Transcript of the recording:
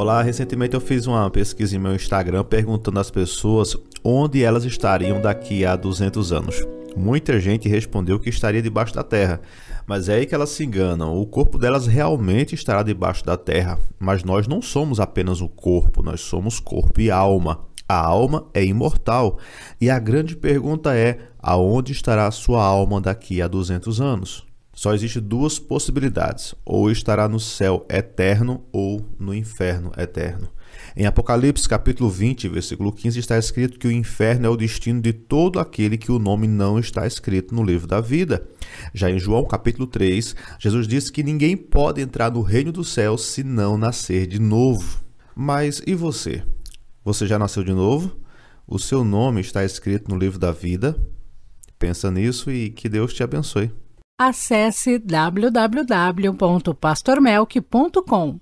Olá, recentemente eu fiz uma pesquisa em meu Instagram perguntando às pessoas onde elas estariam daqui a 200 anos. Muita gente respondeu que estaria debaixo da terra, mas é aí que elas se enganam. O corpo delas realmente estará debaixo da terra, mas nós não somos apenas o corpo, nós somos corpo e alma. A alma é imortal. E a grande pergunta é: aonde estará a sua alma daqui a 200 anos? Só existe duas possibilidades: ou estará no céu eterno ou no inferno eterno. Em Apocalipse capítulo 20, versículo 15, está escrito que o inferno é o destino de todo aquele que o nome não está escrito no livro da vida. Já em João capítulo 3, Jesus disse que ninguém pode entrar no reino do céu se não nascer de novo. Mas e você? Você já nasceu de novo? O seu nome está escrito no livro da vida? Pensa nisso e que Deus te abençoe acesse www.pastormelk.com.